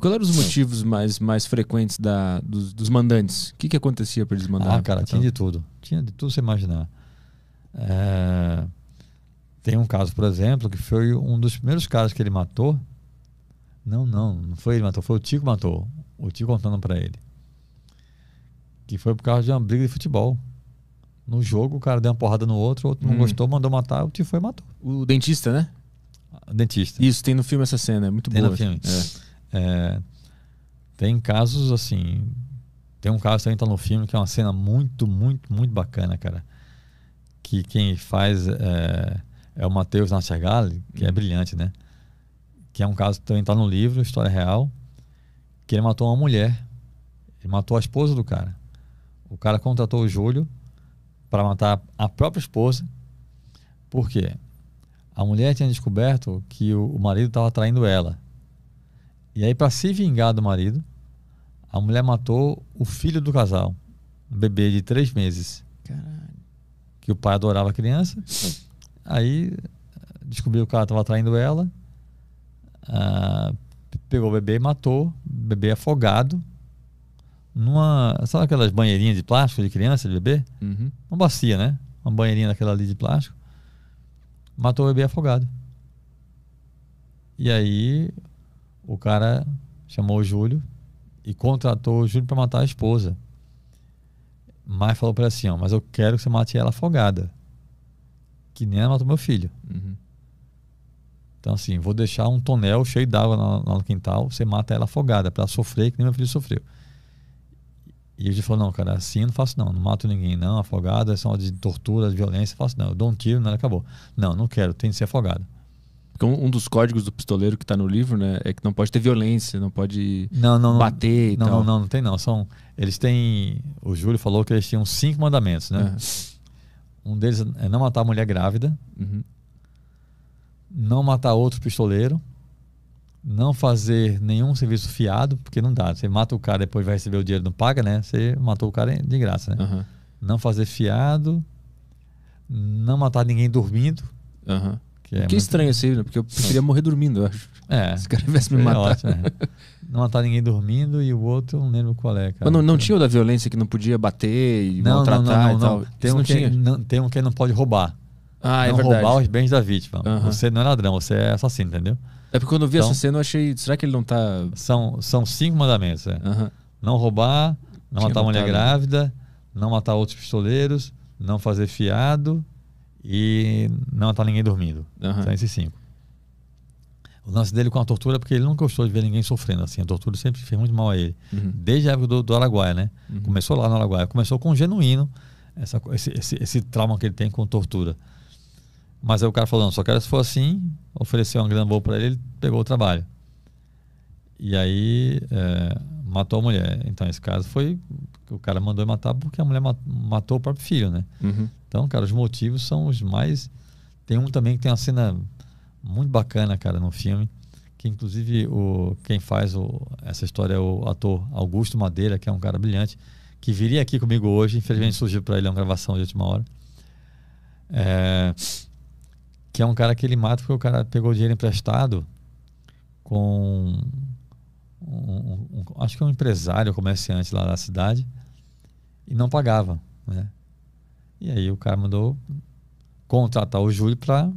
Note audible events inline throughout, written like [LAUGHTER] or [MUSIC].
Quais eram os motivos mais, mais frequentes da, dos, dos mandantes? O que, que acontecia para eles mandarem? Ah, cara, tinha de tudo. Tinha de tudo você imaginar. É, tem um caso, por exemplo, que foi um dos primeiros caras que ele matou. Não, não, não foi ele que matou, foi o Tico que matou. O Tico contando para ele. Que foi por causa de uma briga de futebol. No jogo, o cara deu uma porrada no outro, o outro hum. não gostou, mandou matar, o Tico foi e matou. O dentista, né? O dentista. Isso, tem no filme essa cena, é muito tem boa. No filme. É. É, tem casos assim. Tem um caso também que tá no filme que é uma cena muito, muito, muito bacana, cara. Que quem faz é, é o Matheus Nachagali, que é uhum. brilhante, né? Que é um caso que também tá no livro, História Real, que ele matou uma mulher. Ele matou a esposa do cara. O cara contratou o Júlio para matar a própria esposa. Por quê? A mulher tinha descoberto que o marido estava traindo ela. E aí, para se vingar do marido, a mulher matou o filho do casal, um bebê de três meses. Caralho. Que o pai adorava a criança. Aí descobriu que o cara estava traindo ela. Ah, pegou o bebê e matou. Bebê afogado. Numa. Sabe aquelas banheirinhas de plástico de criança, de bebê? Uhum. Uma bacia, né? Uma banheirinha daquela ali de plástico. Matou o bebê afogado. E aí o cara chamou o Júlio e contratou o Júlio para matar a esposa. Mas falou para ele assim: ó, mas eu quero que você mate ela afogada. Que nem ela matou meu filho. Uhum. Então, assim, vou deixar um tonel cheio d'água no, no quintal, você mata ela afogada, para sofrer que nem meu filho sofreu. E ele falou: não, cara, assim eu não faço, não. Não mato ninguém, não. afogada é só de tortura, de violência. Eu faço, não. Eu dou um tiro, nada, acabou. Não, não quero, tem que ser afogado. Porque um, um dos códigos do pistoleiro que está no livro, né, é que não pode ter violência, não pode não, não, bater não, não, não, Não, não, tem não. São, eles têm. O Júlio falou que eles tinham cinco mandamentos, né? É. Um deles é não matar a mulher grávida, uhum. não matar outro pistoleiro, não fazer nenhum serviço fiado, porque não dá. Você mata o cara depois vai receber o dinheiro, não paga, né? Você matou o cara de graça, né? Uhum. Não fazer fiado, não matar ninguém dormindo. Uhum. Que, é que estranho isso aí, né? porque eu preferia morrer dormindo, eu acho. É. Se o cara tivesse me é, matar. Ótimo, é. Não matar ninguém dormindo e o outro, não lembro qual é, cara. Mas não, não tinha o da violência que não podia bater e não, maltratar não, não, e tal? Tem um, que, não, tem um que não pode roubar. Ah, é não é verdade. roubar os bens da vítima. Você não é ladrão, você é assassino, entendeu? É porque quando eu vi então, essa cena eu achei, será que ele não tá... São, são cinco mandamentos, é. Não roubar, não tinha matar matado. mulher né? grávida, não matar outros pistoleiros, não fazer fiado e não tá ninguém dormindo. Uhum. São esses cinco. O lance dele com a tortura é porque ele nunca gostou de ver ninguém sofrendo assim. A tortura sempre fez muito mal a ele. Uhum. Desde a época do, do Araguaia, né? Uhum. Começou lá no Araguaia. Começou com genuíno, essa, esse, esse, esse, trauma que ele tem com tortura. Mas aí o cara falou, não, só quero se for assim, ofereceu uma grana boa para ele, ele pegou o trabalho. E aí é, matou a mulher. Então esse caso foi o cara mandou matar porque a mulher matou o próprio filho, né? Uhum. Então, cara, os motivos são os mais. Tem um também que tem uma cena muito bacana, cara, no filme. Que inclusive o, quem faz o, essa história é o ator Augusto Madeira, que é um cara brilhante, que viria aqui comigo hoje. Infelizmente surgiu para ele uma gravação de última hora. É, que é um cara que ele mata porque o cara pegou dinheiro emprestado com um, um, acho que é um empresário, comerciante lá da cidade, e não pagava, né? E aí o cara mandou contratar o Júlio para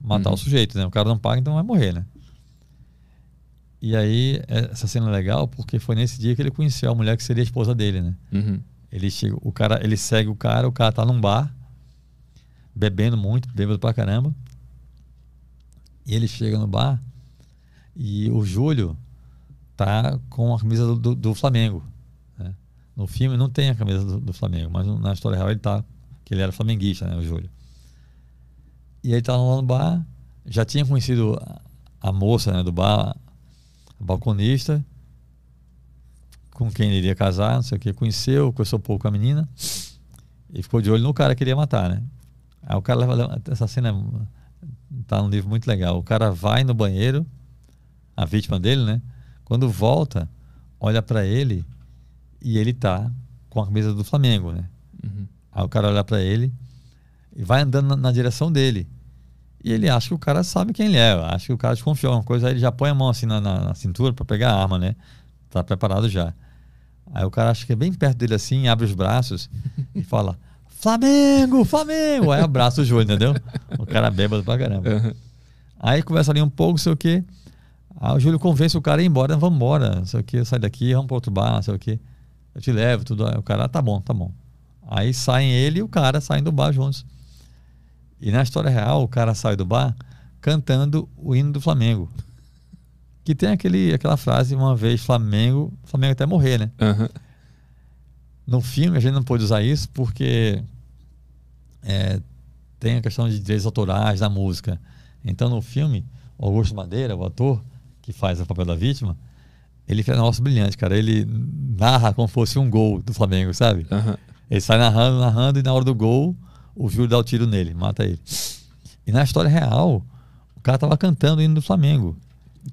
matar hum. o uhum. sujeito, né? O cara não paga, então vai morrer, né? E aí, é, essa cena é legal porque foi nesse dia que ele conheceu a mulher que seria a esposa dele, né? Uhum. Ele chega, o cara, ele segue o cara, o cara tá num bar, bebendo muito, bêbado pra caramba. E ele chega no bar e o Júlio tá com a camisa do, do, Flamengo. Né? No filme não tem a camisa do, do, Flamengo, mas na história real ele tá, que ele era flamenguista, né, o Júlio. E aí tá lá no bar, já tinha conhecido a moça né, do bar, a balconista, com quem ele iria casar, não sei o que, conheceu, conheceu pouco a menina, e ficou de olho no cara que iria matar, né? Aí o cara leva, leva essa cena é, tá num livro muito legal. O cara vai no banheiro, a vítima dele, né? Quando volta, olha para ele e ele tá com a camisa do Flamengo, né? Uhum. Aí o cara olha para ele e vai andando na, na, direção dele. E ele acha que o cara sabe quem ele é, acha que o cara desconfiou uma coisa, aí ele já põe a mão assim na, na, na cintura para pegar a arma, né? Tá preparado já. Aí o cara acha que é bem perto dele assim, abre os braços [LAUGHS] e fala: Flamengo, Flamengo! Aí abraça o joelho, entendeu? O cara bêbado pra caramba. Uhum. Aí começa ali um pouco, sei o quê. Aí ah, o Júlio convence o cara a ir embora, vamos embora, não sei o que, sai daqui, vamos para outro bar, não sei o que. Eu te levo, tudo. Aí o cara, tá bom, tá bom. Aí saem ele e o cara saem do bar juntos. E na história real, o cara sai do bar cantando o hino do Flamengo. Que tem aquele, aquela frase, uma vez Flamengo, Flamengo até morrer, né? Uhum. No filme a gente não pôde usar isso porque é, tem a questão de direitos autorais da música. Então no filme, Augusto Madeira, o ator, que faz o papel da vítima, ele fez um negócio brilhante, cara. Ele narra como fosse um gol do Flamengo, sabe? Uhum. Ele sai narrando, narrando, e na hora do gol, o Júlio dá o tiro nele, mata ele. E na história real, o cara tava cantando o hino do Flamengo.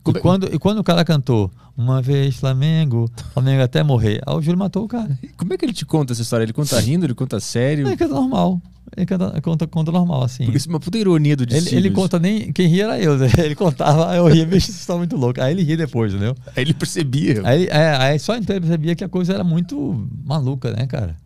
E, é? quando, e quando o cara cantou Uma vez Flamengo, Flamengo até morrer, aí o Júlio matou o cara. E como é que ele te conta essa história? Ele conta rindo, ele conta sério? É, que é normal. Ele canta, conta, conta normal, assim. Por isso, é uma puta ironia do destino. Ele, ele conta nem. Quem ria era eu, né? [LAUGHS] Ele contava, eu ria, bicho, isso tá muito louco. Aí ele ria depois, entendeu? Aí ele percebia. Aí, é, aí só então ele percebia que a coisa era muito maluca, né, cara?